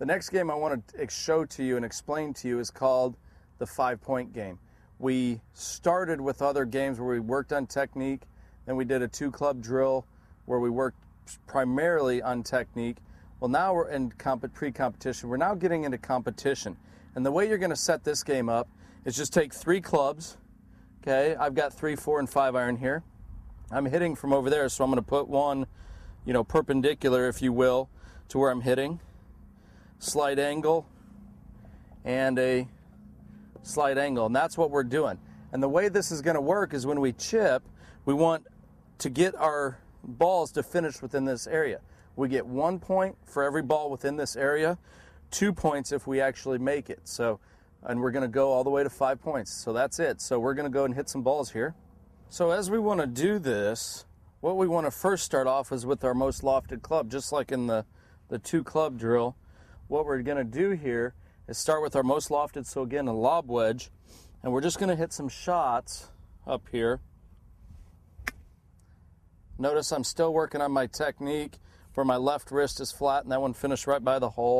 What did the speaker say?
The next game I want to show to you and explain to you is called the five point game. We started with other games where we worked on technique, then we did a two club drill where we worked primarily on technique. Well, now we're in pre competition. We're now getting into competition. And the way you're going to set this game up is just take three clubs. Okay, I've got three, four, and five iron here. I'm hitting from over there, so I'm going to put one, you know, perpendicular, if you will, to where I'm hitting slight angle, and a slight angle. And that's what we're doing. And the way this is going to work is when we chip, we want to get our balls to finish within this area. We get one point for every ball within this area, two points if we actually make it. So, and we're going to go all the way to five points. So that's it. So we're going to go and hit some balls here. So as we want to do this, what we want to first start off is with our most lofted club, just like in the, the two club drill what we're going to do here is start with our most lofted, so again, a lob wedge, and we're just going to hit some shots up here. Notice I'm still working on my technique where my left wrist is flat, and that one finished right by the hole.